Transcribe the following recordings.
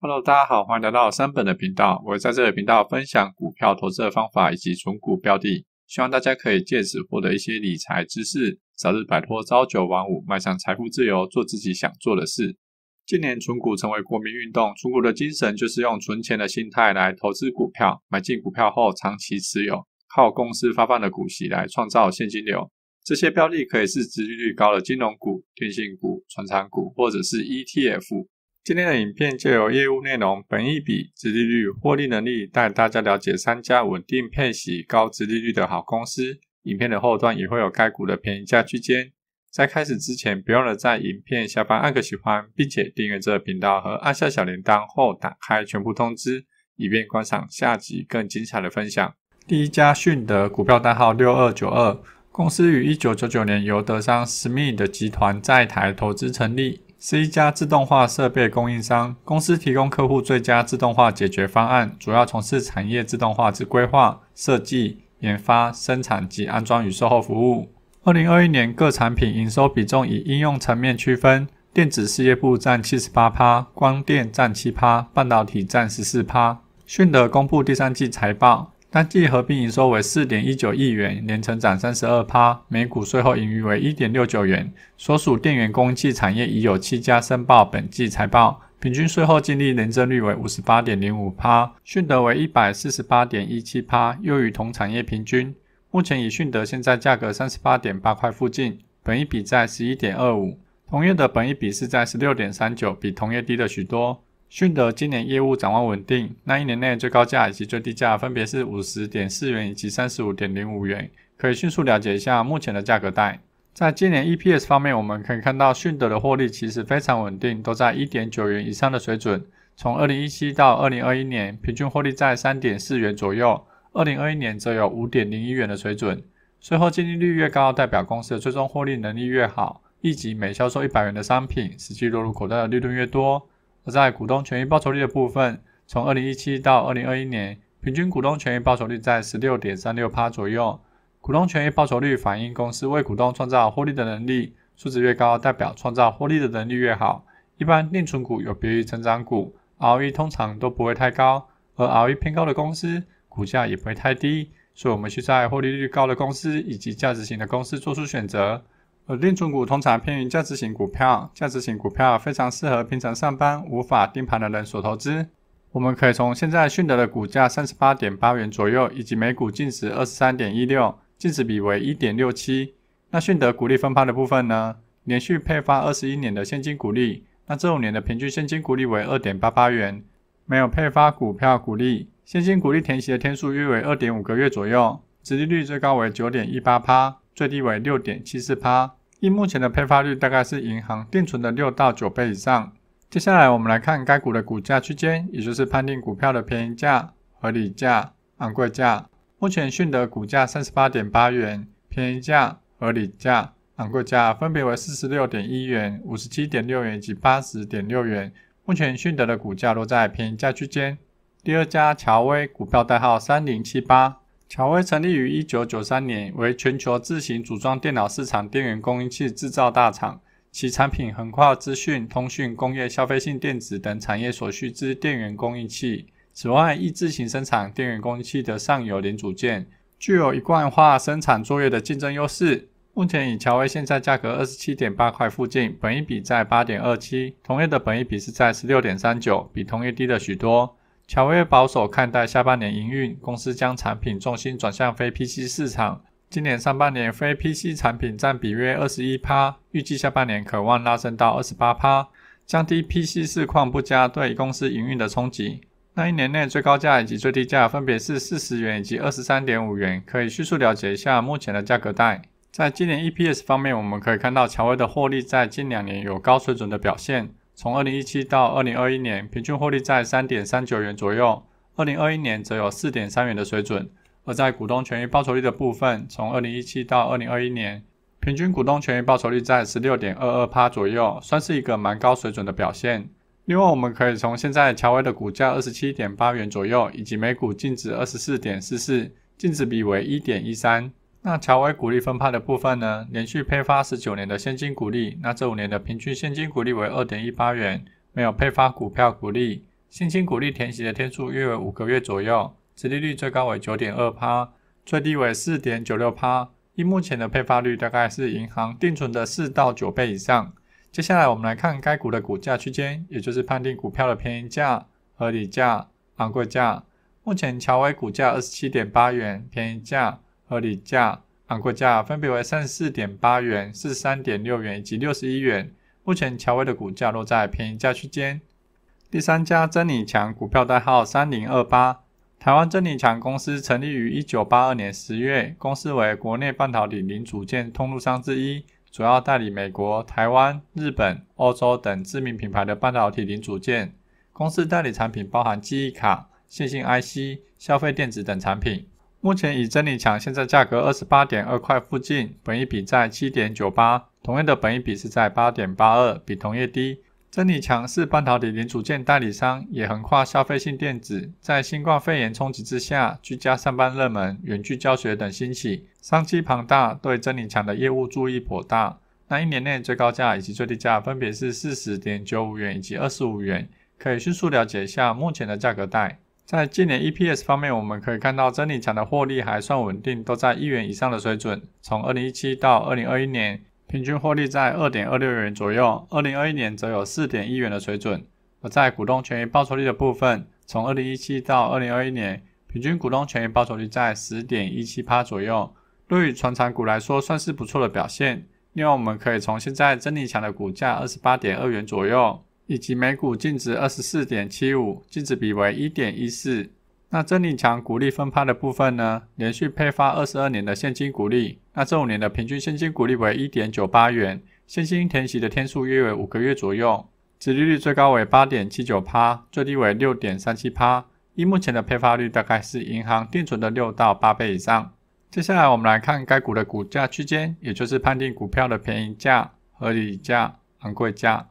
Hello，大家好，欢迎来到三本的频道。我在这个频道分享股票投资的方法以及存股标的，希望大家可以借此获得一些理财知识，早日摆脱朝九晚五，迈向财富自由，做自己想做的事。近年存股成为国民运动，存股的精神就是用存钱的心态来投资股票，买进股票后长期持有，靠公司发放的股息来创造现金流。这些标的可以是殖利率高的金融股、电信股、船厂股，或者是 ETF。今天的影片就由业务内容、本益比、殖利率、获利能力带大家了解三家稳定配息、高殖利率的好公司。影片的后段也会有该股的便宜价区间。在开始之前，别忘了在影片下方按个喜欢，并且订阅这个频道和按下小铃铛后打开全部通知，以便观赏下集更精彩的分享。第一家迅德股票代号六二九二，公司于一九九九年由德商 Smith 集团在台投资成立。是一家自动化设备供应商，公司提供客户最佳自动化解决方案，主要从事产业自动化之规划、设计、研发、生产及安装与售后服务。二零二一年各产品营收比重以应用层面区分，电子事业部占七十八趴，光电占七趴，半导体占十四趴。迅德公布第三季财报。单季合并营收为四点一九亿元，年成长三十二趴，每股税后盈余为一点六九元。所属电源供气产业已有七家申报本季财报，平均税后净利年增率为五十八点零五趴，迅德为一百四十八点一七趴，优于同产业平均。目前以迅德现在价格三十八点八块附近，本一比在十一点二五，同业的本一比是在十六点三九，比同业低了许多。迅德今年业务展望稳定，那一年内最高价以及最低价分别是五十点四元以及三十五点零五元，可以迅速了解一下目前的价格带。在今年 EPS 方面，我们可以看到迅德的获利其实非常稳定，都在一点九元以上的水准。从二零一七到二零二一年，平均获利在三点四元左右，二零二一年则有五点零一元的水准。税后，净利率越高，代表公司的最终获利能力越好，以及每销售一百元的商品，实际落入口袋的利润越多。在股东权益报酬率的部分，从二零一七到二零二一年，平均股东权益报酬率在十六点三六趴左右。股东权益报酬率反映公司为股东创造获利的能力，数值越高，代表创造获利的能力越好。一般定存股有别于成长股，ROE 通常都不会太高，而 ROE 偏高的公司，股价也不会太低。所以我们需在获利率高的公司以及价值型的公司做出选择。而定增股通常偏于价值型股票，价值型股票非常适合平常上班无法盯盘的人所投资。我们可以从现在迅德的股价三十八点八元左右，以及每股净值二十三点一六，净值比为一点六七。那迅德股利分发的部分呢？连续配发二十一年的现金股利，那这五年的平均现金股利为二点八八元，没有配发股票股利，现金股利填息的天数约为二点五个月左右，殖利率最高为九点一八帕，最低为六点七四帕。因目前的配发率，大概是银行定存的六到九倍以上。接下来，我们来看该股的股价区间，也就是判定股票的便宜价、合理价、昂贵价。目前迅德股价三十八点八元，便宜价、合理价、昂贵价分别为四十六点一元、五十七点六元及八十点六元。目前迅德的股价落在便宜价区间。第二家乔威，股票代号三零七八。乔威成立于一九九三年，为全球自行组装电脑市场电源供应器制造大厂，其产品横跨资讯、通讯、工业、消费性电子等产业所需之电源供应器。此外，亦自行生产电源供应器的上游零组件，具有一贯化生产作业的竞争优势。目前，以乔威现在价格二十七点八块附近，本益比在八点二七，同业的本益比是在十六点三九，比同业低了许多。乔威保守看待下半年营运，公司将产品重心转向非 PC 市场。今年上半年非 PC 产品占比约二十一趴，预计下半年可望拉升到二十八趴，降低 PC 市况不佳对公司营运的冲击。那一年内最高价以及最低价分别是四十元以及二十三点五元，可以迅速了解一下目前的价格带。在今年 EPS 方面，我们可以看到乔威的获利在近两年有高水准的表现。从二零一七到二零二一年，平均获利在三点三九元左右；二零二一年则有四点三元的水准。而在股东权益报酬率的部分，从二零一七到二零二一年，平均股东权益报酬率在十六点二二趴左右，算是一个蛮高水准的表现。另外，我们可以从现在乔威的股价二十七点八元左右，以及每股净值二十四点四四，净值比为一点一三。那乔威股利分派的部分呢？连续配发十九年的现金股利，那这五年的平均现金股利为二点一八元，没有配发股票股利。现金股利填息的天数约为五个月左右，折利率最高为九点二趴，最低为四点九六趴。以目前的配发率，大概是银行定存的四到九倍以上。接下来我们来看该股的股价区间，也就是判定股票的便宜价、合理价、昂贵价。目前乔威股价二十七点八元，便宜价。合理价、昂贵价分别为三十四点八元、四十三点六元以及六十一元。目前乔威的股价落在便宜价区间。第三家，真理强股票代号三零二八。台湾真理强公司成立于一九八二年十月，公司为国内半导体零组件通路商之一，主要代理美国、台湾、日本、欧洲等知名品牌的半导体零组件。公司代理产品包含记忆卡、线性 IC、消费电子等产品。目前以真理墙，现在价格二十八点二块附近，本一比在七点九八，同业的本一比是在八点八二，比同业低。真理强是半导体零组件代理商，也横跨消费性电子，在新冠肺炎冲击之下，居家上班热门、远距教学等兴起，商机庞大，对真理强的业务注意颇大。那一年内最高价以及最低价分别是四十点九五元以及二十五元，可以迅速了解一下目前的价格带。在今年 EPS 方面，我们可以看到真理强的获利还算稳定，都在一元以上的水准。从2017到2021年，平均获利在2.26元左右，2021年则有4.1元的水准。而在股东权益报酬率的部分，从2017到2021年，平均股东权益报酬率在10.17%左右，对于传产股来说算是不错的表现。另外，我们可以从现在真理强的股价28.2元左右。以及每股净值二十四点七五，净值比为一点一四。那真理强股利分派的部分呢？连续配发二十二年的现金股利，那这五年的平均现金股利为一点九八元，现金填息的天数约为五个月左右，殖利率最高为八点七九趴，最低为六点三七趴，依目前的配发率大概是银行定存的六到八倍以上。接下来我们来看该股的股价区间，也就是判定股票的便宜价、合理价、昂贵价。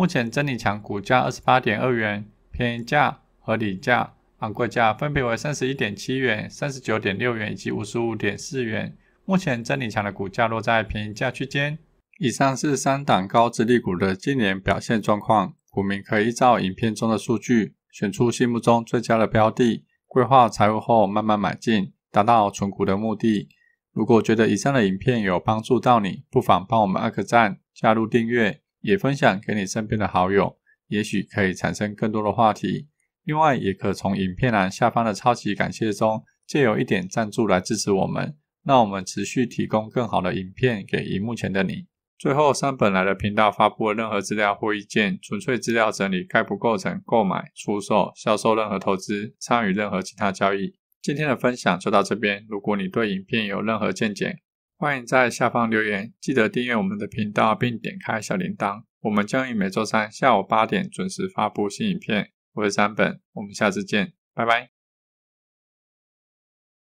目前真理强股价二十八点二元，便宜价、合理价、昂贵价分别为三十一点七元、三十九点六元以及五十五点四元。目前真理强的股价落在便宜价区间。以上是三档高潜力股的今年表现状况，股民可以依照影片中的数据，选出心目中最佳的标的，规划财务后慢慢买进，达到存股的目的。如果觉得以上的影片有帮助到你，不妨帮我们按个赞，加入订阅。也分享给你身边的好友，也许可以产生更多的话题。另外，也可从影片栏下方的超级感谢中借有一点赞助来支持我们，让我们持续提供更好的影片给荧幕前的你。最后，三本来的频道发布的任何资料或意见，纯粹资料整理，概不构成购买、出售、销售任何投资，参与任何其他交易。今天的分享就到这边，如果你对影片有任何见解，欢迎在下方留言，记得订阅我们的频道并点开小铃铛。我们将于每周三下午八点准时发布新影片。我是山本，我们下次见，拜拜。